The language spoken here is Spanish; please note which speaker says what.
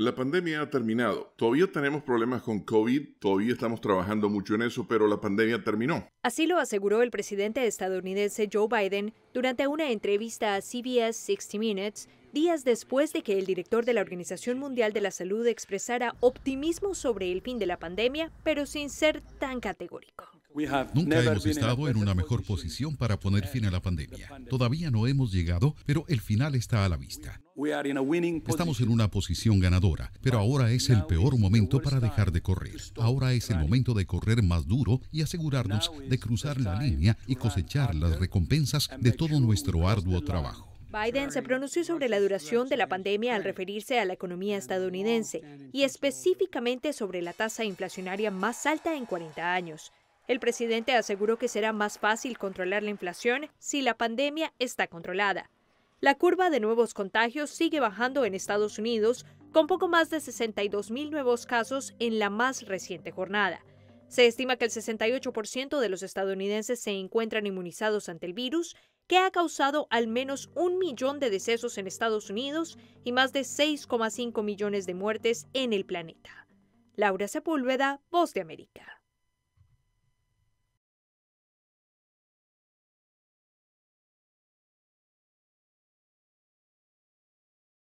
Speaker 1: La pandemia ha terminado. Todavía tenemos problemas con COVID, todavía estamos trabajando mucho en eso, pero la pandemia terminó.
Speaker 2: Así lo aseguró el presidente estadounidense Joe Biden durante una entrevista a CBS 60 Minutes días después de que el director de la Organización Mundial de la Salud expresara optimismo sobre el fin de la pandemia, pero sin ser tan categórico.
Speaker 3: Nunca hemos estado
Speaker 4: en una mejor posición para poner fin a la pandemia. Todavía no hemos llegado, pero el final está a la vista. Estamos en una posición ganadora, pero ahora es el peor momento para dejar de correr. Ahora es el momento de correr más duro y asegurarnos de cruzar la línea y cosechar las recompensas de todo nuestro arduo trabajo.
Speaker 2: Biden se pronunció sobre la duración de la pandemia al referirse a la economía estadounidense y específicamente sobre la tasa inflacionaria más alta en 40 años. El presidente aseguró que será más fácil controlar la inflación si la pandemia está controlada. La curva de nuevos contagios sigue bajando en Estados Unidos, con poco más de mil nuevos casos en la más reciente jornada. Se estima que el 68% de los estadounidenses se encuentran inmunizados ante el virus, que ha causado al menos un millón de decesos en Estados Unidos y más de 6,5 millones de muertes en el planeta. Laura Sepúlveda, Voz de América.